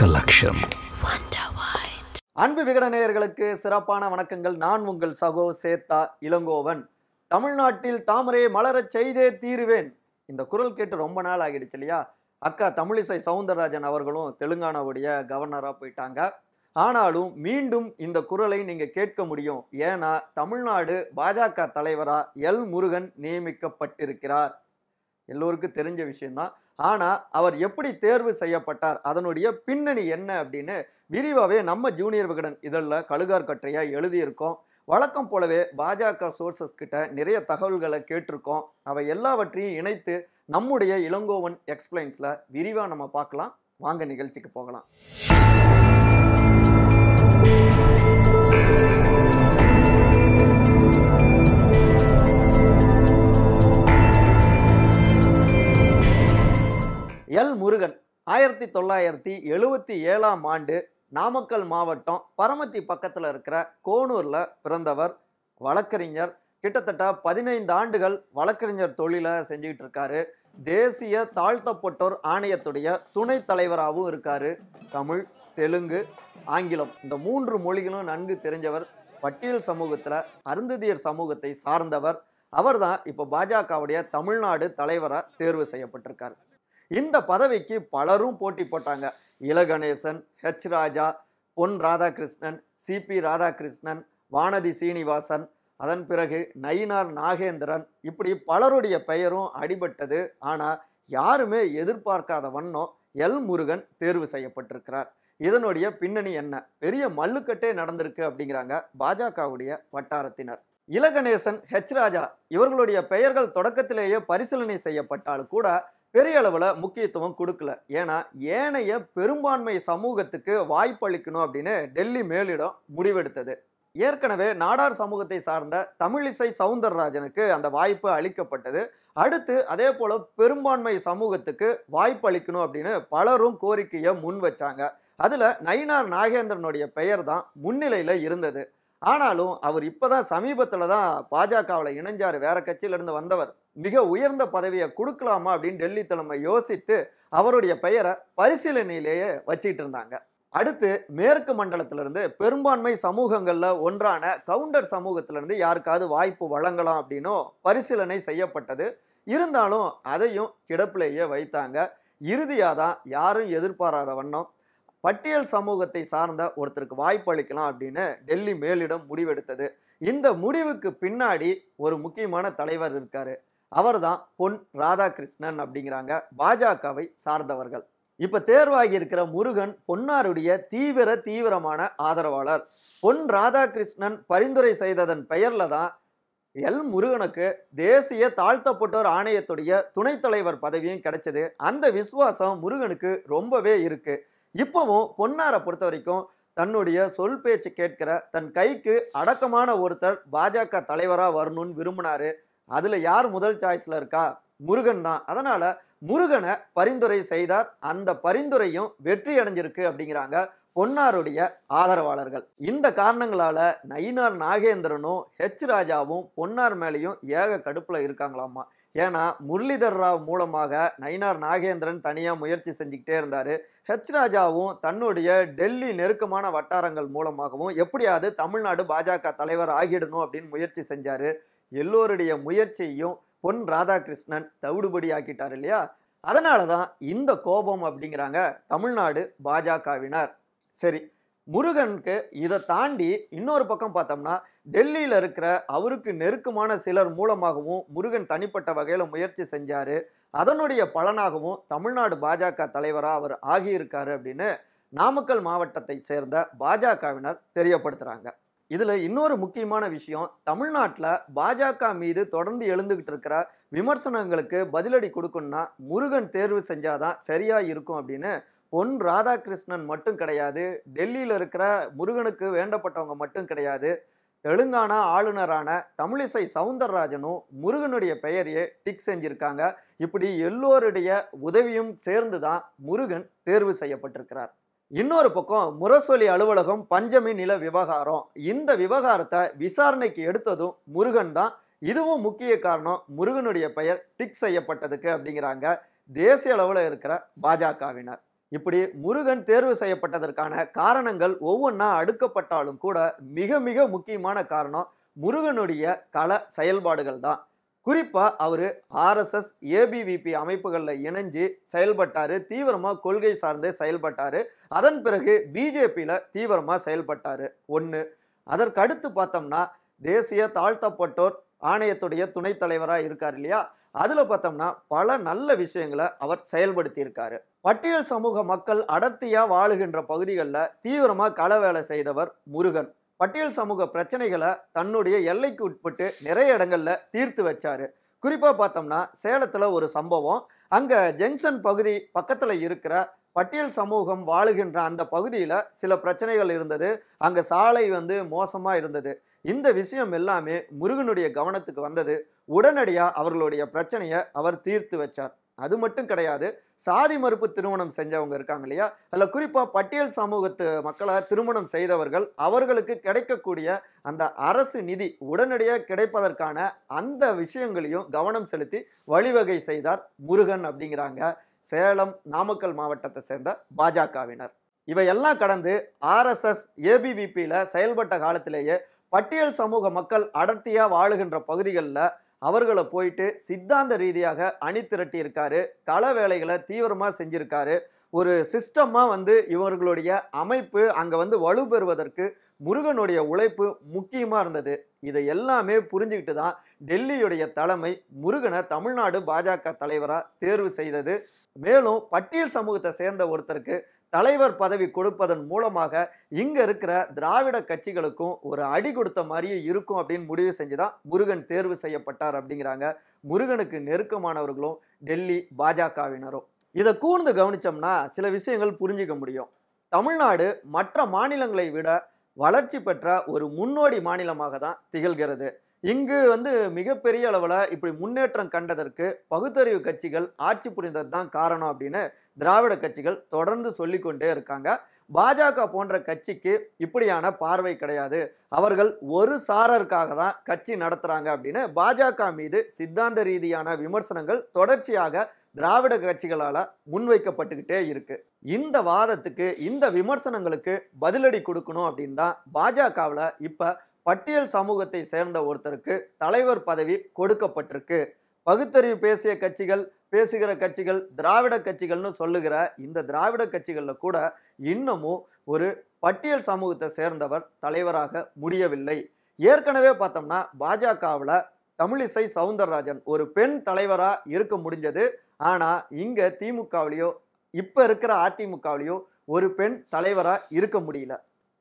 collection அன்பு நேயர்களுக்கு சிறப்பான வணக்கங்கள் நான் உங்கள் சகோ சேத்தா இளங்கோவன் தமிழ்நாட்டில் தாமரை மலரச் செய்தே தீருவேன் இந்த குரல் கேட்டு ரொம்ப நாள் ஆகிடுச்சு இல்லையா அக்கா தமிழிசை சவுந்தரராஜன் அவர்களும் தெலுங்கானாவுடைய கவர்னராக போயிட்டாங்க ஆனாலும் மீண்டும் இந்த குரலை நீங்கள் கேட்க முடியும் ஏன்னா தமிழ்நாடு பாஜக தலைவராக எல் முருகன் நியமிக்கப்பட்டிருக்கிறார் எல்லோருக்கும் தெரிஞ்ச விஷயம்தான் ஆனால் அவர் எப்படி தேர்வு செய்யப்பட்டார் அதனுடைய பின்னணி என்ன அப்படின்னு விரிவாகவே நம்ம ஜூனியர் விகடன் இதழில் கழுகார் கற்றையாக எழுதியிருக்கோம் வழக்கம் போலவே பாஜக சோர்சஸ் கிட்ட நிறைய தகவல்களை கேட்டிருக்கோம் அவை எல்லாவற்றையும் இணைத்து நம்முடைய இளங்கோவன் எக்ஸ்பிளைன்ஸில் விரிவாக நம்ம பார்க்கலாம் வாங்க நிகழ்ச்சிக்கு போகலாம் எல் முருகன் ஆயிரத்தி தொள்ளாயிரத்தி எழுபத்தி ஏழாம் ஆண்டு நாமக்கல் மாவட்டம் பரமத்தி பக்கத்தில் இருக்கிற கோனூரில் பிறந்தவர் வழக்கறிஞர் கிட்டத்தட்ட பதினைந்து ஆண்டுகள் வழக்கறிஞர் தொழிலை செஞ்சுக்கிட்டு இருக்காரு தேசிய தாழ்த்தப்பட்டோர் ஆணையத்துடைய துணைத் தலைவராகவும் இருக்காரு தமிழ் தெலுங்கு ஆங்கிலம் இந்த மூன்று மொழிகளும் நன்கு தெரிஞ்சவர் பட்டியல் சமூகத்தில் அருந்ததியர் சமூகத்தை சார்ந்தவர் அவர் தான் இப்போ பாஜகவுடைய தமிழ்நாடு தலைவராக தேர்வு செய்யப்பட்டிருக்கார் இந்த பதவிக்கு பலரும் போட்டி போட்டாங்க இளகணேசன் ஹெச் ராஜா பொன் ராதாகிருஷ்ணன் சிபி ராதாகிருஷ்ணன் வானதி சீனிவாசன் அதன் பிறகு நயினார் நாகேந்திரன் இப்படி பலருடைய பெயரும் அடிபட்டது ஆனால் யாருமே எதிர்பார்க்காத வண்ணம் எல் முருகன் தேர்வு செய்யப்பட்டிருக்கிறார் இதனுடைய பின்னணி என்ன பெரிய மல்லுக்கட்டே நடந்திருக்கு அப்படிங்கிறாங்க பாஜகவுடைய வட்டாரத்தினர் இலகணேசன் ஹெச் ராஜா இவர்களுடைய பெயர்கள் தொடக்கத்திலேயே பரிசீலனை செய்யப்பட்டாலும் கூட பெரிய அளவில் முக்கியத்துவம் கொடுக்கல ஏன்னா ஏனைய பெரும்பான்மை சமூகத்துக்கு வாய்ப்பளிக்கணும் அப்படின்னு டெல்லி மேலிடம் முடிவெடுத்தது ஏற்கனவே நாடார் சமூகத்தை சார்ந்த தமிழிசை சவுந்தரராஜனுக்கு அந்த வாய்ப்பு அளிக்கப்பட்டது அடுத்து அதே போல் பெரும்பான்மை சமூகத்துக்கு வாய்ப்பு அளிக்கணும் அப்படின்னு பலரும் கோரிக்கையை முன் வச்சாங்க அதில் நயினார் நாகேந்திரனுடைய பெயர் தான் முன்னிலையில் இருந்தது ஆனாலும் அவர் இப்போ தான் சமீபத்தில் தான் பாஜகவில் இணைஞ்சார் வேற கட்சியிலிருந்து வந்தவர் மிக உயர்ந்த பதவியை கொடுக்கலாமா அப்படின்னு டெல்லி தலைமை யோசித்து அவருடைய பெயரை பரிசீலனையிலேயே வச்சுக்கிட்டு இருந்தாங்க அடுத்து மேற்கு மண்டலத்திலிருந்து பெரும்பான்மை சமூகங்களில் ஒன்றான கவுண்டர் சமூகத்திலிருந்து யாருக்காவது வாய்ப்பு வழங்கலாம் அப்படின்னும் பரிசீலனை செய்யப்பட்டது இருந்தாலும் அதையும் கிடப்பிலேயே வைத்தாங்க இறுதியாக தான் யாரும் எதிர்பாராத வண்ணம் பட்டியல் சமூகத்தை சார்ந்த ஒருத்தருக்கு வாய்ப்பு அளிக்கலாம் அப்படின்னு டெல்லி மேலிடம் முடிவெடுத்தது இந்த முடிவுக்கு பின்னாடி ஒரு முக்கியமான தலைவர் இருக்காரு அவர் தான் பொன் ராதாகிருஷ்ணன் அப்படிங்கிறாங்க பாஜகவை சார்ந்தவர்கள் இப்ப தேர்வாகி இருக்கிற முருகன் பொன்னாருடைய தீவிர தீவிரமான ஆதரவாளர் பொன் ராதாகிருஷ்ணன் பரிந்துரை செய்ததன் பெயர்ல தான் எல் முருகனுக்கு தேசிய தாழ்த்தப்பட்டோர் ஆணையத்துடைய துணைத் தலைவர் பதவியும் கிடைச்சது அந்த விசுவாசம் முருகனுக்கு ரொம்பவே இருக்கு இப்போவும் பொன்னாரை பொறுத்த வரைக்கும் தன்னுடைய சொல் பேச்சு கேட்கிற தன் கைக்கு அடக்கமான ஒருத்தர் பாஜக தலைவராக வரணும்னு விரும்பினாரு அதில் யார் முதல் சாய்ஸில் இருக்கா முருகன் தான் அதனால் முருகனை பரிந்துரை செய்தார் அந்த பரிந்துரையும் வெற்றி அடைஞ்சிருக்கு அப்படிங்கிறாங்க பொன்னாருடைய ஆதரவாளர்கள் இந்த காரணங்களால் நயினார் நாகேந்திரனும் ஹெச் ராஜாவும் பொன்னார் மேலேயும் ஏக கடுப்பில் இருக்காங்களாமா ஏன்னா முரளிதர் ராவ் மூலமாக நயினார் நாகேந்திரன் தனியாக முயற்சி செஞ்சுக்கிட்டே இருந்தார் ஹெச் ராஜாவும் தன்னுடைய டெல்லி நெருக்கமான வட்டாரங்கள் மூலமாகவும் எப்படியாவது தமிழ்நாடு பாஜக தலைவர் ஆகிடணும் அப்படின்னு முயற்சி செஞ்சார் எல்லோருடைய முயற்சியையும் பொன் ராதாகிருஷ்ணன் தவிடுபடி ஆக்கிட்டார் இல்லையா அதனால தான் இந்த கோபம் அப்படிங்கிறாங்க தமிழ்நாடு பாஜகவினர் சரி முருகனுக்கு இதை தாண்டி இன்னொரு பக்கம் பார்த்தோம்னா டெல்லியில் இருக்கிற அவருக்கு நெருக்கமான சிலர் மூலமாகவும் முருகன் தனிப்பட்ட வகையில் முயற்சி செஞ்சார் அதனுடைய பலனாகவும் தமிழ்நாடு பாஜக தலைவராக அவர் ஆகியிருக்காரு அப்படின்னு நாமக்கல் மாவட்டத்தை சேர்ந்த பாஜகவினர் தெரியப்படுத்துகிறாங்க இதில் இன்னொரு முக்கியமான விஷயம் தமிழ்நாட்டில் பாஜக மீது தொடர்ந்து எழுந்துக்கிட்டு இருக்கிற விமர்சனங்களுக்கு பதிலடி கொடுக்கணும்னா முருகன் தேர்வு செஞ்சாதான் சரியாக இருக்கும் அப்படின்னு பொன் ராதாகிருஷ்ணன் மட்டும் கிடையாது டெல்லியில் இருக்கிற முருகனுக்கு வேண்டப்பட்டவங்க மட்டும் கிடையாது தெலுங்கானா ஆளுநரான தமிழிசை சவுந்தரராஜனும் முருகனுடைய பெயரையே டிக் செஞ்சிருக்காங்க இப்படி எல்லோருடைய உதவியும் சேர்ந்து தான் முருகன் தேர்வு செய்யப்பட்டிருக்கிறார் இன்னொரு பக்கம் முரசொலி அலுவலகம் பஞ்சமி நில விவகாரம் இந்த விவகாரத்தை விசாரணைக்கு எடுத்ததும் முருகன் தான் இதுவும் முக்கிய காரணம் முருகனுடைய பெயர் டிக் செய்யப்பட்டதுக்கு அப்படிங்கிறாங்க தேசிய அளவில் இருக்கிற பாஜகவினர் இப்படி முருகன் தேர்வு செய்யப்பட்டதற்கான காரணங்கள் ஒவ்வொன்றா அடுக்கப்பட்டாலும் கூட மிக மிக முக்கியமான காரணம் முருகனுடைய கல செயல்பாடுகள் தான் குறிப்பாக அவர் ஆர்எஸ்எஸ் ஏபிவிபி அமைப்புகளில் இணைஞ்சு செயல்பட்டார் தீவிரமாக கொள்கை சார்ந்து செயல்பட்டார் அதன் பிறகு பிஜேபியில் தீவிரமாக செயல்பட்டார் ஒன்று அதற்கடுத்து பார்த்தோம்னா தேசிய தாழ்த்தப்பட்டோர் ஆணையத்துடைய துணைத் தலைவராக இருக்கார் இல்லையா அதில் பார்த்தோம்னா பல நல்ல விஷயங்களை அவர் செயல்படுத்தியிருக்கார் பட்டியல் சமூக மக்கள் அடர்த்தியாக வாழுகின்ற பகுதிகளில் தீவிரமாக கள வேலை செய்தவர் முருகன் பட்டியல் சமூக பிரச்சனைகளை தன்னுடைய எல்லைக்கு உட்பட்டு நிறைய இடங்களில் தீர்த்து வச்சார் குறிப்பாக பார்த்தோம்னா சேலத்தில் ஒரு சம்பவம் அங்கே ஜங்ஷன் பகுதி பக்கத்தில் இருக்கிற பட்டியல் சமூகம் வாழுகின்ற அந்த பகுதியில் சில பிரச்சனைகள் இருந்தது அங்கே சாலை வந்து மோசமாக இருந்தது இந்த விஷயம் எல்லாமே முருகனுடைய கவனத்துக்கு வந்தது உடனடியாக அவர்களுடைய பிரச்சனையை அவர் தீர்த்து வச்சார் அது மட்டும் கிடையாது சாதி மறுப்பு திருமணம் செஞ்சவங்க இருக்காங்க இல்லையா அதில் குறிப்பாக பட்டியல் சமூகத்து மக்களை திருமணம் செய்தவர்கள் அவர்களுக்கு கிடைக்கக்கூடிய அந்த அரசு நிதி உடனடியாக கிடைப்பதற்கான அந்த விஷயங்களையும் கவனம் செலுத்தி வழிவகை செய்தார் முருகன் அப்படிங்கிறாங்க சேலம் நாமக்கல் மாவட்டத்தை சேர்ந்த பாஜகவினர் இவையெல்லாம் கடந்து ஆர்எஸ்எஸ் ஏபிவிபியில் செயல்பட்ட காலத்திலேயே பட்டியல் சமூக மக்கள் அடர்த்தியாக வாழுகின்ற பகுதிகளில் அவர்களை போயிட்டு சித்தாந்த ரீதியாக அணி திரட்டியிருக்காரு கள வேலைகளை தீவிரமாக செஞ்சுருக்காரு ஒரு சிஸ்டமாக வந்து இவர்களுடைய அமைப்பு அங்கே வந்து வலுப்பெறுவதற்கு முருகனுடைய உழைப்பு முக்கியமாக இருந்தது இதை எல்லாமே புரிஞ்சுக்கிட்டு தான் டெல்லியுடைய தலைமை முருகனை தமிழ்நாடு பாஜக தலைவராக தேர்வு செய்தது மேலும் பட்டியல் சமூகத்தை சேர்ந்த ஒருத்தருக்கு தலைவர் பதவி கொடுப்பதன் மூலமாக இங்கே இருக்கிற திராவிட கட்சிகளுக்கும் ஒரு அடி கொடுத்த மாதிரியே இருக்கும் அப்படின்னு முடிவு செஞ்சு தான் முருகன் தேர்வு செய்யப்பட்டார் அப்படிங்கிறாங்க முருகனுக்கு நெருக்கமானவர்களும் டெல்லி பாஜகவினரும் இதை கூர்ந்து கவனித்தோம்னா சில விஷயங்கள் புரிஞ்சிக்க முடியும் தமிழ்நாடு மற்ற மாநிலங்களை விட வளர்ச்சி பெற்ற ஒரு முன்னோடி மாநிலமாக தான் திகழ்கிறது இங்கு வந்து மிகப்பெரிய அளவில் இப்படி முன்னேற்றம் கண்டதற்கு பகுத்தறிவு கட்சிகள் ஆட்சி புரிந்தது தான் காரணம் அப்படின்னு திராவிட கட்சிகள் தொடர்ந்து சொல்லிக்கொண்டே இருக்காங்க பாஜக போன்ற கட்சிக்கு இப்படியான பார்வை கிடையாது அவர்கள் ஒரு சாரருக்காக தான் கட்சி நடத்துகிறாங்க அப்படின்னு பாஜக மீது சித்தாந்த ரீதியான விமர்சனங்கள் தொடர்ச்சியாக திராவிட கட்சிகளால் முன்வைக்கப்பட்டுக்கிட்டே இருக்கு இந்த வாதத்துக்கு இந்த விமர்சனங்களுக்கு பதிலடி கொடுக்கணும் அப்படின்னு தான் பாஜகவில் இப்போ பட்டியல் சமூகத்தை சேர்ந்த ஒருத்தருக்கு தலைவர் பதவி கொடுக்கப்பட்டிருக்கு பகுத்தறிவு பேசிய கட்சிகள் பேசுகிற கட்சிகள் திராவிட கட்சிகள்னு சொல்லுகிற இந்த திராவிட கட்சிகளில் கூட இன்னமும் ஒரு பட்டியல் சமூகத்தை சேர்ந்தவர் தலைவராக முடியவில்லை ஏற்கனவே பார்த்தோம்னா பாஜகவில் தமிழிசை சவுந்தரராஜன் ஒரு பெண் தலைவராக இருக்க முடிஞ்சது ஆனால் இங்கே திமுகவிலையோ இப்போ இருக்கிற அதிமுகவிலையோ ஒரு பெண் தலைவராக இருக்க முடியல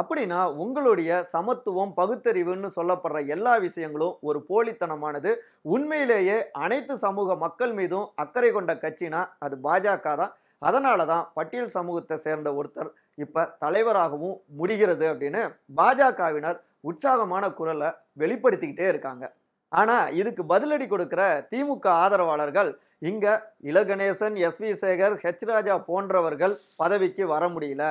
அப்படின்னா உங்களுடைய சமத்துவம் பகுத்தறிவுன்னு சொல்லப்படுற எல்லா விஷயங்களும் ஒரு போலித்தனமானது உண்மையிலேயே அனைத்து சமூக மக்கள் மீதும் அக்கறை கொண்ட கட்சினா அது பாஜக தான் அதனால தான் பட்டியல் சமூகத்தை சேர்ந்த ஒருத்தர் இப்போ தலைவராகவும் முடிகிறது அப்படின்னு பாஜகவினர் உற்சாகமான குரலை வெளிப்படுத்திக்கிட்டே இருக்காங்க ஆனால் இதுக்கு பதிலடி கொடுக்கிற திமுக ஆதரவாளர்கள் இங்கே Ilaganesan S V Sekar H Raja போன்றவர்கள் பதவிக்கு வர முடியல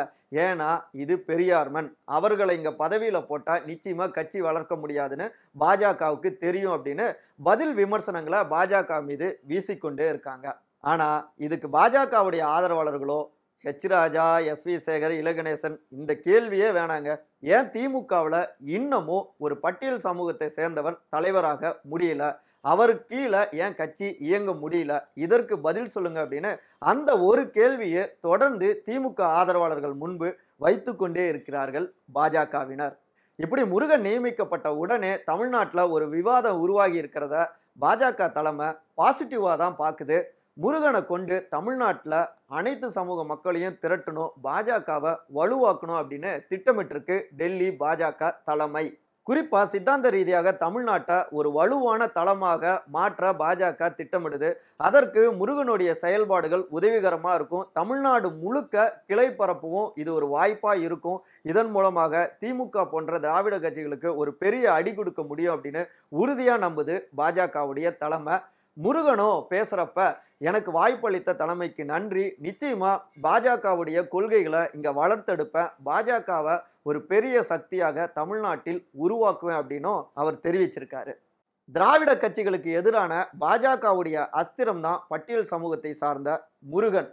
ஏன்னா இது பெரியார்மன் அவர்களை இங்கே பதவியில் போட்டால் நிச்சயமாக கட்சி வளர்க்க முடியாதுன்னு பாஜகவுக்கு தெரியும் அப்படின்னு பதில் விமர்சனங்களை பாஜக மீது வீசிக்கொண்டே இருக்காங்க ஆனால் இதுக்கு பாஜகவுடைய ஆதரவாளர்களோ H Raja S V Sekar Ilaganesan இந்த கேள்வியே வேணாங்க ஏன் திமுகவில் இன்னமும் ஒரு பட்டியல் சமூகத்தை சேர்ந்தவர் தலைவராக முடியல அவர் கீழே ஏன் கட்சி இயங்க முடியல இதற்கு பதில் சொல்லுங்க அப்படின்னு அந்த ஒரு கேள்வியை தொடர்ந்து திமுக ஆதரவாளர்கள் முன்பு வைத்து கொண்டே இருக்கிறார்கள் பாஜகவினர் இப்படி முருகன் நியமிக்கப்பட்ட உடனே தமிழ்நாட்டில் ஒரு விவாதம் உருவாகி இருக்கிறத பாஜக தலைமை பாசிட்டிவாக தான் பார்க்குது முருகனை கொண்டு தமிழ்நாட்டில் அனைத்து சமூக மக்களையும் திரட்டணும் பாஜகவை வலுவாக்கணும் அப்படின்னு திட்டமிட்டிருக்கு டெல்லி பாஜக தலைமை குறிப்பாக சித்தாந்த ரீதியாக தமிழ்நாட்டை ஒரு வலுவான தளமாக மாற்ற பாஜக திட்டமிடுது அதற்கு முருகனுடைய செயல்பாடுகள் உதவிகரமாக இருக்கும் தமிழ்நாடு முழுக்க கிளை பரப்பவும் இது ஒரு வாய்ப்பாக இருக்கும் இதன் மூலமாக திமுக போன்ற திராவிட கட்சிகளுக்கு ஒரு பெரிய அடி கொடுக்க முடியும் அப்படின்னு உறுதியாக நம்புது பாஜகவுடைய தலைமை முருகனும் பேசுகிறப்ப எனக்கு வாய்ப்பளித்த தலைமைக்கு நன்றி நிச்சயமாக பாஜகவுடைய கொள்கைகளை இங்கே வளர்த்தெடுப்பேன் பாஜகவை ஒரு பெரிய சக்தியாக தமிழ்நாட்டில் உருவாக்குவேன் அப்படின்னும் அவர் தெரிவிச்சிருக்காரு திராவிட கட்சிகளுக்கு எதிரான பாஜகவுடைய அஸ்திரம் தான் பட்டியல் சமூகத்தை சார்ந்த முருகன்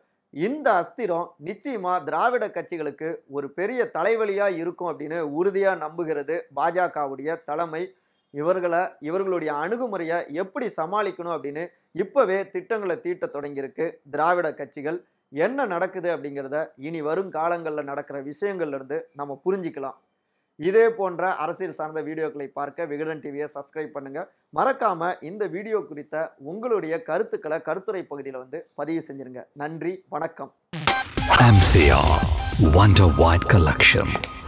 இந்த அஸ்திரம் நிச்சயமா திராவிட கட்சிகளுக்கு ஒரு பெரிய தலைவலியா இருக்கும் அப்படின்னு உறுதியா நம்புகிறது பாஜகவுடைய தலைமை இவர்களை இவர்களுடைய அணுகுமுறையை எப்படி சமாளிக்கணும் அப்படின்னு இப்போவே திட்டங்களை தீட்ட தொடங்கியிருக்கு திராவிட கட்சிகள் என்ன நடக்குது அப்படிங்கிறத இனி வரும் காலங்களில் நடக்கிற விஷயங்கள்லேருந்து நம்ம புரிஞ்சிக்கலாம் இதே போன்ற அரசியல் சார்ந்த வீடியோக்களை பார்க்க விகடன் டிவியை சப்ஸ்கிரைப் பண்ணுங்கள் மறக்காமல் இந்த வீடியோ குறித்த உங்களுடைய கருத்துக்களை கருத்துரை பகுதியில் வந்து பதிவு செஞ்சுருங்க நன்றி வணக்கம் MCR Wonder White Collection